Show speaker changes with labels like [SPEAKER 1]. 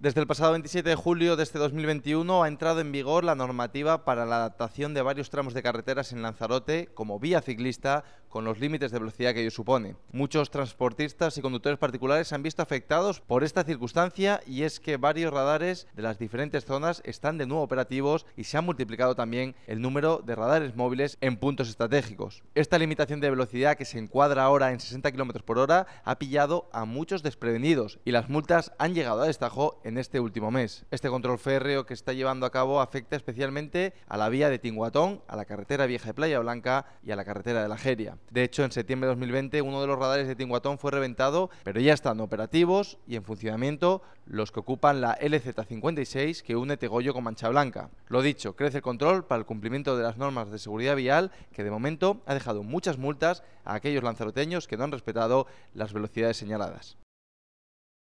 [SPEAKER 1] Desde el pasado 27 de julio de este 2021 ha entrado en vigor la normativa para la adaptación de varios tramos de carreteras en Lanzarote como vía ciclista con los límites de velocidad que ello supone. Muchos transportistas y conductores particulares se han visto afectados por esta circunstancia y es que varios radares de las diferentes zonas están de nuevo operativos y se ha multiplicado también el número de radares móviles en puntos estratégicos. Esta limitación de velocidad que se encuadra ahora en 60 km por hora ha pillado a muchos desprevenidos y las multas han llegado a destajo en este último mes. Este control férreo que está llevando a cabo afecta especialmente a la vía de Tinguatón, a la carretera Vieja de Playa Blanca y a la carretera de la Jeria. De hecho, en septiembre de 2020 uno de los radares de Tinguatón fue reventado, pero ya están operativos y en funcionamiento los que ocupan la LZ56 que une Tegoyo con Mancha Blanca. Lo dicho, crece el control para el cumplimiento de las normas de seguridad vial que de momento ha dejado muchas multas a aquellos lanzaroteños que no han respetado las velocidades señaladas.